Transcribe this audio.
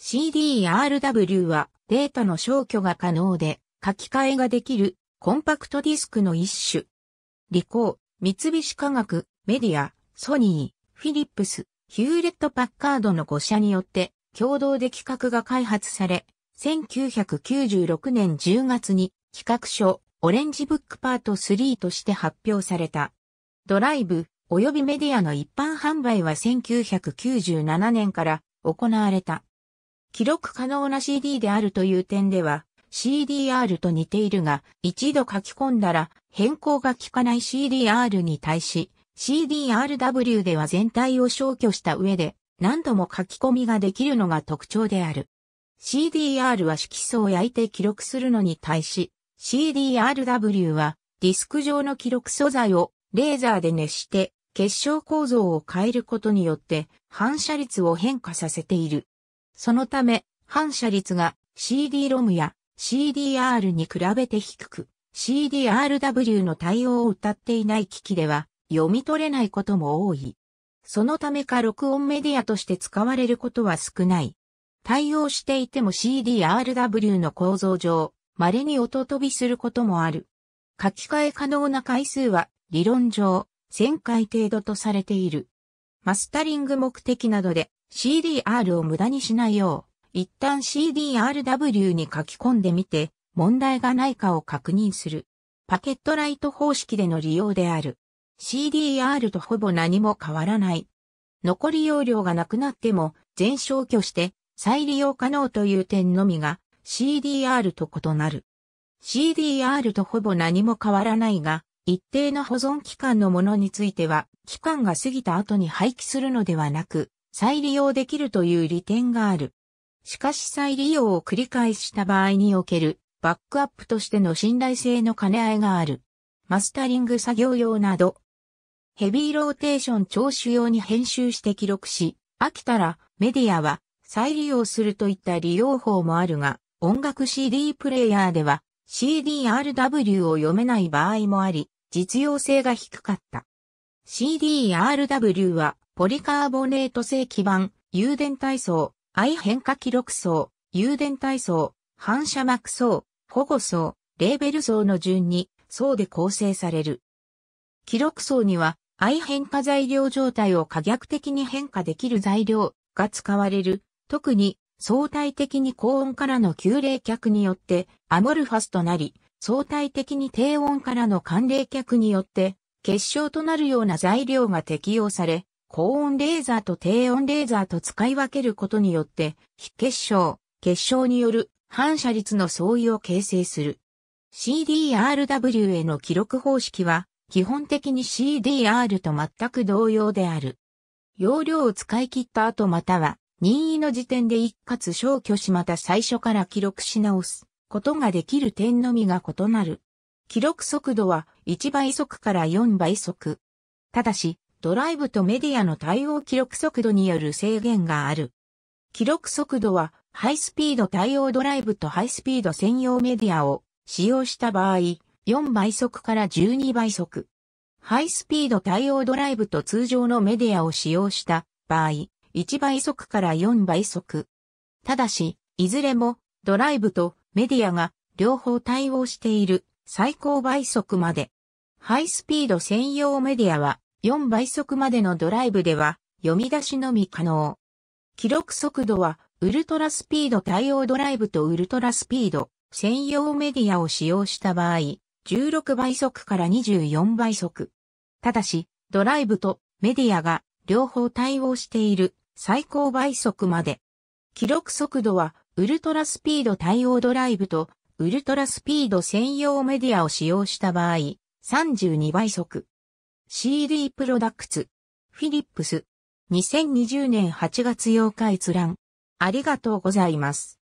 CDRW はデータの消去が可能で書き換えができるコンパクトディスクの一種。リコー、三菱化学、メディア、ソニー、フィリップス、ヒューレット・パッカードの5社によって共同で企画が開発され、1996年10月に企画書オレンジブックパート3として発表された。ドライブ及びメディアの一般販売は1997年から行われた。記録可能な CD であるという点では、CDR と似ているが、一度書き込んだら変更が効かない CDR に対し、CDRW では全体を消去した上で何度も書き込みができるのが特徴である。CDR は色素を焼いて記録するのに対し、CDRW はディスク上の記録素材をレーザーで熱して結晶構造を変えることによって反射率を変化させている。そのため、反射率が CD-ROM や CDR に比べて低く、CDRW の対応を謳っていない機器では読み取れないことも多い。そのためか録音メディアとして使われることは少ない。対応していても CDRW の構造上、稀に音飛びすることもある。書き換え可能な回数は理論上1000回程度とされている。マスタリング目的などで CDR を無駄にしないよう、一旦 CDRW に書き込んでみて、問題がないかを確認する。パケットライト方式での利用である。CDR とほぼ何も変わらない。残り容量がなくなっても全消去して再利用可能という点のみが CDR と異なる。CDR とほぼ何も変わらないが、一定の保存期間のものについては、期間が過ぎた後に廃棄するのではなく、再利用できるという利点がある。しかし再利用を繰り返した場合におけるバックアップとしての信頼性の兼ね合いがある。マスタリング作業用など、ヘビーローテーション聴取用に編集して記録し、飽きたらメディアは再利用するといった利用法もあるが、音楽 CD プレイヤーでは CDRW を読めない場合もあり、実用性が低かった。CDRW はポリカーボネート製基板、誘電体層、愛変化記録層、誘電体層、反射膜層、保護層、レーベル層の順に層で構成される。記録層には愛変化材料状態を可逆的に変化できる材料が使われる。特に相対的に高温からの急冷却によってアモルファスとなり、相対的に低温からの寒冷却によって結晶となるような材料が適用され、高温レーザーと低温レーザーと使い分けることによって、非結晶、結晶による反射率の相違を形成する。CDRW への記録方式は、基本的に CDR と全く同様である。容量を使い切った後または、任意の時点で一括消去しまた最初から記録し直すことができる点のみが異なる。記録速度は1倍速から4倍速。ただし、ドライブとメディアの対応記録速度による制限がある。記録速度は、ハイスピード対応ドライブとハイスピード専用メディアを使用した場合、4倍速から12倍速。ハイスピード対応ドライブと通常のメディアを使用した場合、1倍速から4倍速。ただし、いずれもドライブとメディアが両方対応している最高倍速まで。ハイスピード専用メディアは4倍速までのドライブでは読み出しのみ可能。記録速度はウルトラスピード対応ドライブとウルトラスピード専用メディアを使用した場合、16倍速から24倍速。ただし、ドライブとメディアが両方対応している最高倍速まで。記録速度はウルトラスピード対応ドライブとウルトラスピード専用メディアを使用した場合、32倍速。CD プロダクツ、フィリップス、2020年8月8日閲覧。ありがとうございます。